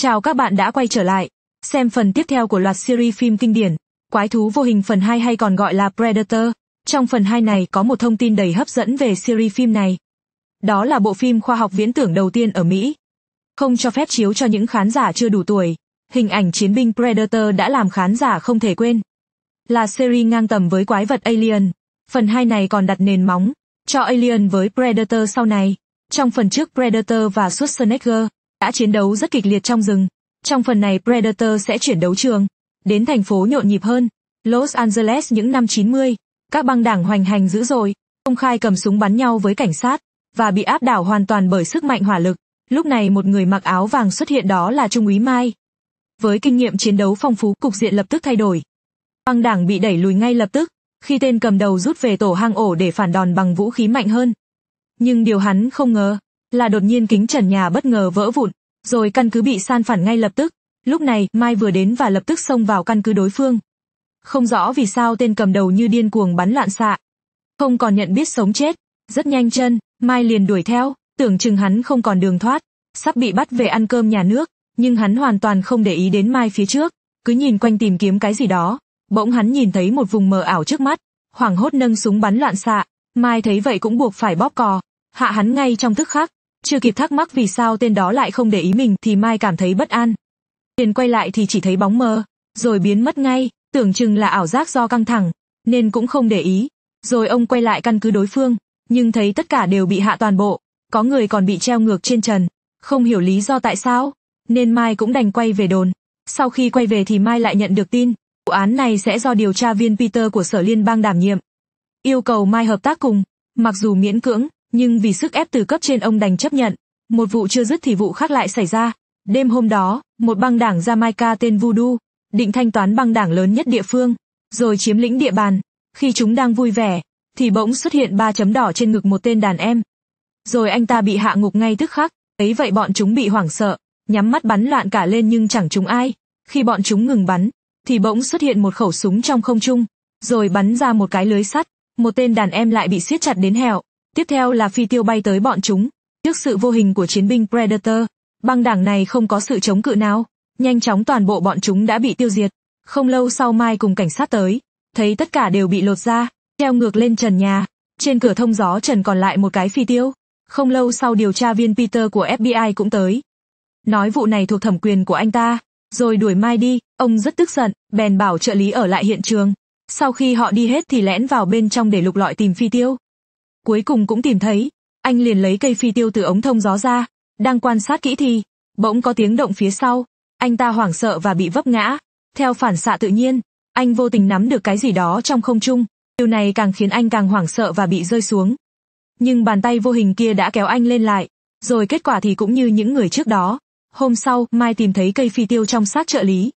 Chào các bạn đã quay trở lại. Xem phần tiếp theo của loạt series phim kinh điển Quái thú vô hình phần 2 hay còn gọi là Predator. Trong phần 2 này có một thông tin đầy hấp dẫn về series phim này. Đó là bộ phim khoa học viễn tưởng đầu tiên ở Mỹ. Không cho phép chiếu cho những khán giả chưa đủ tuổi. Hình ảnh chiến binh Predator đã làm khán giả không thể quên. Là series ngang tầm với quái vật Alien. Phần 2 này còn đặt nền móng cho Alien với Predator sau này. Trong phần trước Predator và Schwarzenegger đã chiến đấu rất kịch liệt trong rừng. Trong phần này Predator sẽ chuyển đấu trường, đến thành phố nhộn nhịp hơn. Los Angeles những năm 90, các băng đảng hoành hành dữ dội, công khai cầm súng bắn nhau với cảnh sát, và bị áp đảo hoàn toàn bởi sức mạnh hỏa lực. Lúc này một người mặc áo vàng xuất hiện đó là Trung úy Mai. Với kinh nghiệm chiến đấu phong phú cục diện lập tức thay đổi. Băng đảng bị đẩy lùi ngay lập tức, khi tên cầm đầu rút về tổ hang ổ để phản đòn bằng vũ khí mạnh hơn. Nhưng điều hắn không ngờ, là đột nhiên kính trần nhà bất ngờ vỡ vụn, rồi căn cứ bị san phản ngay lập tức. Lúc này, Mai vừa đến và lập tức xông vào căn cứ đối phương. Không rõ vì sao tên cầm đầu như điên cuồng bắn loạn xạ. Không còn nhận biết sống chết, rất nhanh chân, Mai liền đuổi theo, tưởng chừng hắn không còn đường thoát, sắp bị bắt về ăn cơm nhà nước, nhưng hắn hoàn toàn không để ý đến Mai phía trước, cứ nhìn quanh tìm kiếm cái gì đó. Bỗng hắn nhìn thấy một vùng mờ ảo trước mắt, hoảng hốt nâng súng bắn loạn xạ, Mai thấy vậy cũng buộc phải bóp cò, hạ hắn ngay trong tức khắc, chưa kịp thắc mắc vì sao tên đó lại không để ý mình thì Mai cảm thấy bất an. Liền quay lại thì chỉ thấy bóng mờ, rồi biến mất ngay, tưởng chừng là ảo giác do căng thẳng, nên cũng không để ý. Rồi ông quay lại căn cứ đối phương, nhưng thấy tất cả đều bị hạ toàn bộ, có người còn bị treo ngược trên trần. Không hiểu lý do tại sao, nên Mai cũng đành quay về đồn. Sau khi quay về thì Mai lại nhận được tin, vụ án này sẽ do điều tra viên Peter của Sở Liên bang đảm nhiệm. Yêu cầu Mai hợp tác cùng, mặc dù miễn cưỡng, nhưng vì sức ép từ cấp trên ông đành chấp nhận. Một vụ chưa dứt thì vụ khác lại xảy ra. Đêm hôm đó, một băng đảng Jamaica tên Voodoo, định thanh toán băng đảng lớn nhất địa phương, rồi chiếm lĩnh địa bàn. Khi chúng đang vui vẻ, thì bỗng xuất hiện ba chấm đỏ trên ngực một tên đàn em. Rồi anh ta bị hạ ngục ngay tức khắc, ấy vậy bọn chúng bị hoảng sợ, nhắm mắt bắn loạn cả lên nhưng chẳng trúng ai. Khi bọn chúng ngừng bắn, thì bỗng xuất hiện một khẩu súng trong không trung, rồi bắn ra một cái lưới sắt, một tên đàn em lại bị siết chặt đến hẻo. Tiếp theo là phi tiêu bay tới bọn chúng. Trước sự vô hình của chiến binh Predator, băng đảng này không có sự chống cự nào. Nhanh chóng toàn bộ bọn chúng đã bị tiêu diệt. Không lâu sau Mai cùng cảnh sát tới, thấy tất cả đều bị lột ra, treo ngược lên trần nhà. Trên cửa thông gió trần còn lại một cái phi tiêu. Không lâu sau điều tra viên Peter của FBI cũng tới. Nói vụ này thuộc thẩm quyền của anh ta, rồi đuổi Mai đi, ông rất tức giận, bèn bảo trợ lý ở lại hiện trường. Sau khi họ đi hết thì lẻn vào bên trong để lục lọi tìm phi tiêu cuối cùng cũng tìm thấy. Anh liền lấy cây phi tiêu từ ống thông gió ra, đang quan sát kỹ thì, bỗng có tiếng động phía sau, anh ta hoảng sợ và bị vấp ngã. Theo phản xạ tự nhiên, anh vô tình nắm được cái gì đó trong không trung, điều này càng khiến anh càng hoảng sợ và bị rơi xuống. Nhưng bàn tay vô hình kia đã kéo anh lên lại, rồi kết quả thì cũng như những người trước đó. Hôm sau, Mai tìm thấy cây phi tiêu trong xác trợ lý.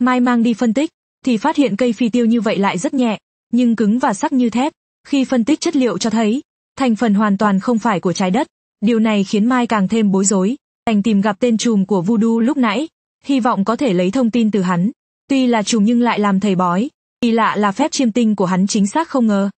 Mai mang đi phân tích, thì phát hiện cây phi tiêu như vậy lại rất nhẹ, nhưng cứng và sắc như thép, khi phân tích chất liệu cho thấy, thành phần hoàn toàn không phải của trái đất, điều này khiến Mai càng thêm bối rối, đành tìm gặp tên trùm của Voodoo lúc nãy, hy vọng có thể lấy thông tin từ hắn. Tuy là trùm nhưng lại làm thầy bói, kỳ lạ là phép chiêm tinh của hắn chính xác không ngờ.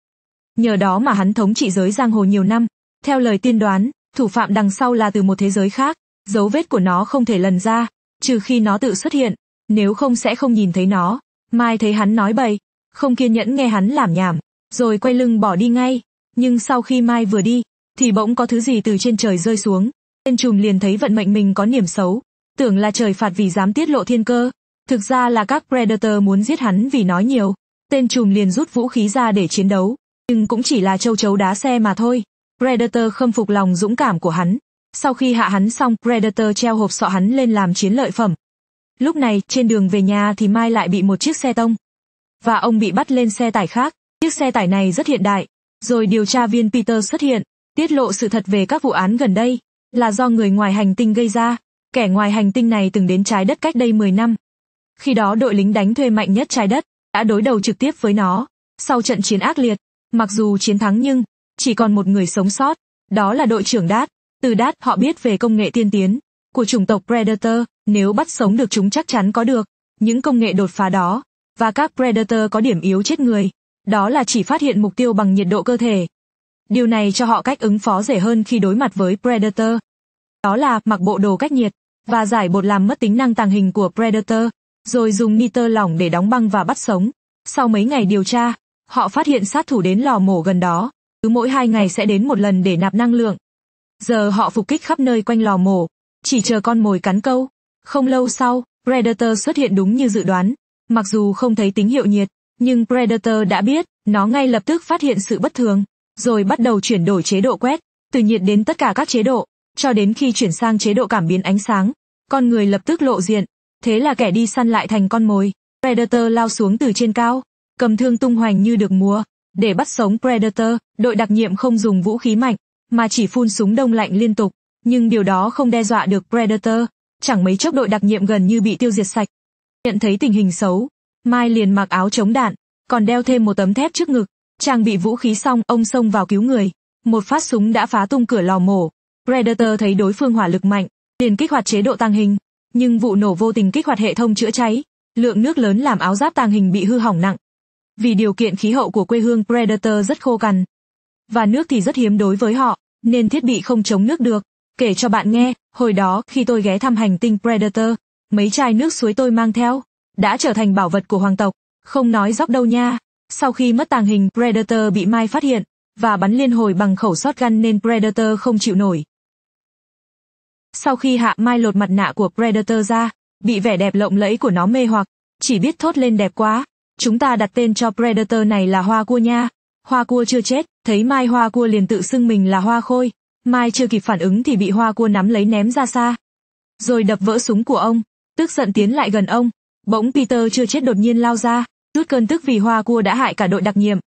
Nhờ đó mà hắn thống trị giới giang hồ nhiều năm. Theo lời tiên đoán, thủ phạm đằng sau là từ một thế giới khác, dấu vết của nó không thể lần ra, trừ khi nó tự xuất hiện, nếu không sẽ không nhìn thấy nó. Mai thấy hắn nói bậy, không kiên nhẫn nghe hắn làm nhảm, rồi quay lưng bỏ đi ngay. Nhưng sau khi Mai vừa đi, thì bỗng có thứ gì từ trên trời rơi xuống. Tên trùm liền thấy vận mệnh mình có niềm xấu, tưởng là trời phạt vì dám tiết lộ thiên cơ. Thực ra là các Predator muốn giết hắn vì nói nhiều. Tên trùm liền rút vũ khí ra để chiến đấu, nhưng cũng chỉ là châu chấu đá xe mà thôi. Predator khâm phục lòng dũng cảm của hắn. Sau khi hạ hắn xong, Predator treo hộp sọ hắn lên làm chiến lợi phẩm. Lúc này, trên đường về nhà thì Mai lại bị một chiếc xe tông. Và ông bị bắt lên xe tải khác. Chiếc xe tải này rất hiện đại. Rồi điều tra viên Peter xuất hiện, tiết lộ sự thật về các vụ án gần đây, là do người ngoài hành tinh gây ra. Kẻ ngoài hành tinh này từng đến trái đất cách đây 10 năm. Khi đó đội lính đánh thuê mạnh nhất trái đất, đã đối đầu trực tiếp với nó. Sau trận chiến ác liệt, mặc dù chiến thắng nhưng, chỉ còn một người sống sót, đó là đội trưởng Đát. Từ Đát họ biết về công nghệ tiên tiến của chủng tộc Predator, nếu bắt sống được chúng chắc chắn có được những công nghệ đột phá đó, và các Predator có điểm yếu chết người, đó là chỉ phát hiện mục tiêu bằng nhiệt độ cơ thể. Điều này cho họ cách ứng phó dễ hơn khi đối mặt với Predator. Đó là mặc bộ đồ cách nhiệt, và giải bột làm mất tính năng tàng hình của Predator, rồi dùng nitơ lỏng để đóng băng và bắt sống. Sau mấy ngày điều tra, họ phát hiện sát thủ đến lò mổ gần đó, cứ mỗi hai ngày sẽ đến một lần để nạp năng lượng. Giờ họ phục kích khắp nơi quanh lò mổ, chỉ chờ con mồi cắn câu. Không lâu sau, Predator xuất hiện đúng như dự đoán, mặc dù không thấy tín hiệu nhiệt, nhưng Predator đã biết, nó ngay lập tức phát hiện sự bất thường, rồi bắt đầu chuyển đổi chế độ quét, từ nhiệt đến tất cả các chế độ, cho đến khi chuyển sang chế độ cảm biến ánh sáng. Con người lập tức lộ diện, thế là kẻ đi săn lại thành con mồi. Predator lao xuống từ trên cao, cầm thương tung hoành như được múa. Để bắt sống Predator, đội đặc nhiệm không dùng vũ khí mạnh, mà chỉ phun súng đông lạnh liên tục. Nhưng điều đó không đe dọa được Predator, chẳng mấy chốc đội đặc nhiệm gần như bị tiêu diệt sạch. Nhận thấy tình hình xấu, Mai liền mặc áo chống đạn, còn đeo thêm một tấm thép trước ngực. Trang bị vũ khí xong, ông xông vào cứu người. Một phát súng đã phá tung cửa lò mổ. Predator thấy đối phương hỏa lực mạnh, liền kích hoạt chế độ tăng hình. Nhưng vụ nổ vô tình kích hoạt hệ thống chữa cháy, lượng nước lớn làm áo giáp tàng hình bị hư hỏng nặng. Vì điều kiện khí hậu của quê hương Predator rất khô cằn, và nước thì rất hiếm đối với họ, nên thiết bị không chống nước được. Kể cho bạn nghe, hồi đó khi tôi ghé thăm hành tinh Predator, mấy chai nước suối tôi mang theo, đã trở thành bảo vật của hoàng tộc. Không nói dóc đâu nha. Sau khi mất tàng hình, Predator bị Mai phát hiện, và bắn liên hồi bằng khẩu shotgun nên Predator không chịu nổi. Sau khi hạ Mai lột mặt nạ của Predator ra, bị vẻ đẹp lộng lẫy của nó mê hoặc, chỉ biết thốt lên đẹp quá. Chúng ta đặt tên cho Predator này là hoa cua nha. Hoa cua chưa chết, thấy Mai hoa cua liền tự xưng mình là hoa khôi. Mai chưa kịp phản ứng thì bị hoa cua nắm lấy ném ra xa. Rồi đập vỡ súng của ông, tức giận tiến lại gần ông, Bỗng Peter chưa chết đột nhiên lao ra, rút cơn tức vì hoa cua đã hại cả đội đặc nhiệm.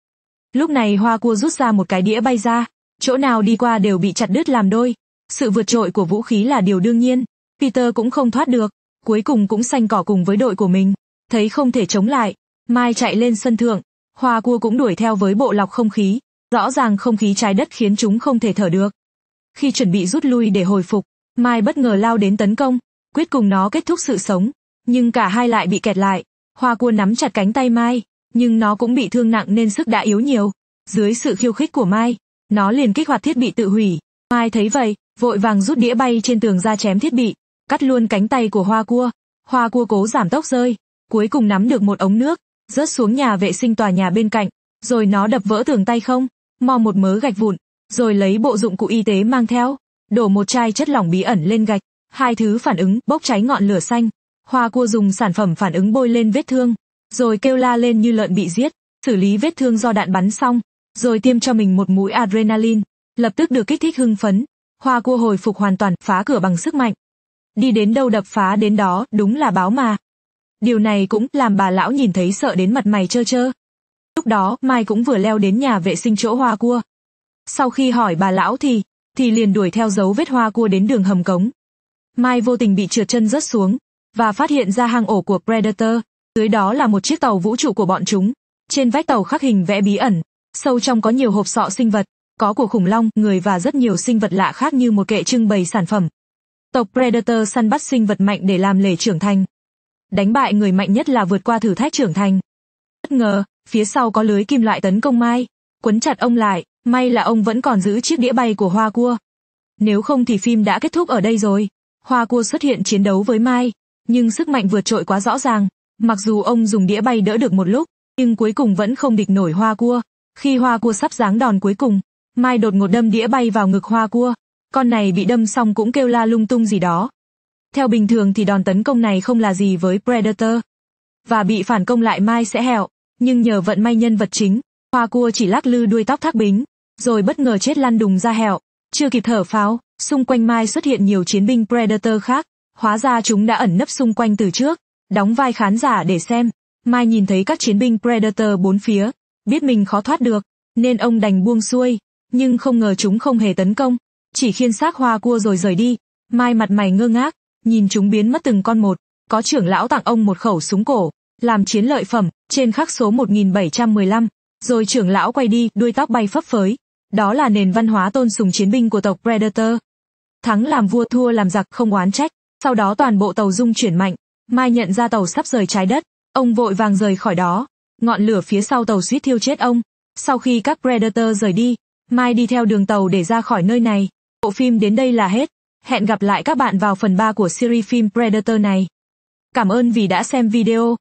Lúc này hoa cua rút ra một cái đĩa bay ra, chỗ nào đi qua đều bị chặt đứt làm đôi. Sự vượt trội của vũ khí là điều đương nhiên, Peter cũng không thoát được, cuối cùng cũng xanh cỏ cùng với đội của mình. Thấy không thể chống lại, Mai chạy lên sân thượng, hoa cua cũng đuổi theo với bộ lọc không khí, rõ ràng không khí trái đất khiến chúng không thể thở được. Khi chuẩn bị rút lui để hồi phục, Mai bất ngờ lao đến tấn công, quyết cùng nó kết thúc sự sống, nhưng cả hai lại bị kẹt lại. Hoa cua nắm chặt cánh tay Mai, nhưng nó cũng bị thương nặng nên sức đã yếu nhiều. Dưới sự khiêu khích của Mai, nó liền kích hoạt thiết bị tự hủy. Mai thấy vậy, vội vàng rút đĩa bay trên tường ra chém thiết bị, cắt luôn cánh tay của hoa cua. Hoa cua cố giảm tốc rơi, cuối cùng nắm được một ống nước, rớt xuống nhà vệ sinh tòa nhà bên cạnh, rồi nó đập vỡ tường tay không, mò một mớ gạch vụn, rồi lấy bộ dụng cụ y tế mang theo, đổ một chai chất lỏng bí ẩn lên gạch. Hai thứ phản ứng bốc cháy ngọn lửa xanh, Hoa cua dùng sản phẩm phản ứng bôi lên vết thương, rồi kêu la lên như lợn bị giết, xử lý vết thương do đạn bắn xong, rồi tiêm cho mình một mũi adrenaline, lập tức được kích thích hưng phấn. Hoa cua hồi phục hoàn toàn, phá cửa bằng sức mạnh. Đi đến đâu đập phá đến đó, đúng là báo mà. Điều này cũng làm bà lão nhìn thấy sợ đến mặt mày trơ trơ. Lúc đó, Mai cũng vừa leo đến nhà vệ sinh chỗ hoa cua. Sau khi hỏi bà lão thì, thì liền đuổi theo dấu vết hoa cua đến đường hầm cống. Mai vô tình bị trượt chân rớt xuống, và phát hiện ra hang ổ của Predator, dưới đó là một chiếc tàu vũ trụ của bọn chúng. Trên vách tàu khắc hình vẽ bí ẩn, sâu trong có nhiều hộp sọ sinh vật, có của khủng long, người và rất nhiều sinh vật lạ khác như một kệ trưng bày sản phẩm. Tộc Predator săn bắt sinh vật mạnh để làm lễ trưởng thành. Đánh bại người mạnh nhất là vượt qua thử thách trưởng thành. Bất ngờ, phía sau có lưới kim loại tấn công Mai, quấn chặt ông lại, may là ông vẫn còn giữ chiếc đĩa bay của Hoa Cua. Nếu không thì phim đã kết thúc ở đây rồi. Hoa Cua xuất hiện chiến đấu với Mai, nhưng sức mạnh vượt trội quá rõ ràng. Mặc dù ông dùng đĩa bay đỡ được một lúc, nhưng cuối cùng vẫn không địch nổi hoa cua. Khi hoa cua sắp giáng đòn cuối cùng, Mai đột ngột đâm đĩa bay vào ngực hoa cua. Con này bị đâm xong cũng kêu la lung tung gì đó. Theo bình thường thì đòn tấn công này không là gì với Predator. Và bị phản công lại Mai sẽ hẹo, nhưng nhờ vận may nhân vật chính, hoa cua chỉ lắc lư đuôi tóc thác bính, rồi bất ngờ chết lăn đùng ra hẹo. Chưa kịp thở pháo, xung quanh Mai xuất hiện nhiều chiến binh Predator khác, Hóa ra chúng đã ẩn nấp xung quanh từ trước, đóng vai khán giả để xem. Mai nhìn thấy các chiến binh Predator bốn phía, biết mình khó thoát được, nên ông đành buông xuôi, nhưng không ngờ chúng không hề tấn công, chỉ khiên xác hoa cua rồi rời đi. Mai mặt mày ngơ ngác, nhìn chúng biến mất từng con một, có trưởng lão tặng ông một khẩu súng cổ, làm chiến lợi phẩm, trên khắc số 1715, rồi trưởng lão quay đi, đuôi tóc bay phấp phới. Đó là nền văn hóa tôn sùng chiến binh của tộc Predator. Thắng làm vua thua làm giặc không oán trách. Sau đó toàn bộ tàu dung chuyển mạnh, Mai nhận ra tàu sắp rời trái đất, ông vội vàng rời khỏi đó. Ngọn lửa phía sau tàu suýt thiêu chết ông. Sau khi các Predator rời đi, Mai đi theo đường tàu để ra khỏi nơi này. Bộ phim đến đây là hết. Hẹn gặp lại các bạn vào phần 3 của series phim Predator này. Cảm ơn vì đã xem video.